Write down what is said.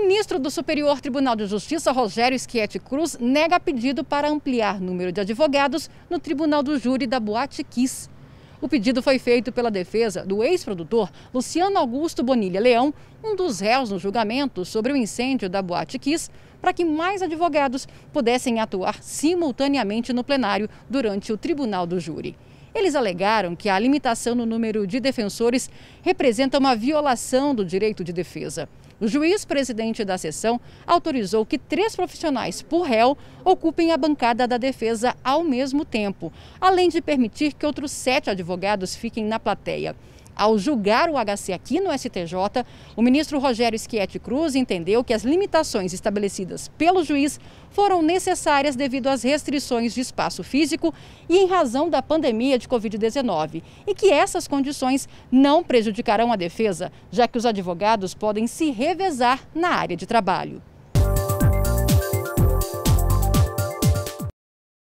Ministro do Superior Tribunal de Justiça, Rogério Schietti Cruz, nega pedido para ampliar número de advogados no Tribunal do Júri da Boate Kiss. O pedido foi feito pela defesa do ex-produtor Luciano Augusto Bonilha Leão, um dos réus no julgamento sobre o incêndio da Boate Kiss, para que mais advogados pudessem atuar simultaneamente no plenário durante o Tribunal do Júri. Eles alegaram que a limitação no número de defensores representa uma violação do direito de defesa. O juiz presidente da sessão autorizou que três profissionais por réu ocupem a bancada da defesa ao mesmo tempo, além de permitir que outros sete advogados fiquem na plateia. Ao julgar o HC aqui no STJ, o ministro Rogério Schietti Cruz entendeu que as limitações estabelecidas pelo juiz foram necessárias devido às restrições de espaço físico e em razão da pandemia de de Covid-19 e que essas condições não prejudicarão a defesa, já que os advogados podem se revezar na área de trabalho.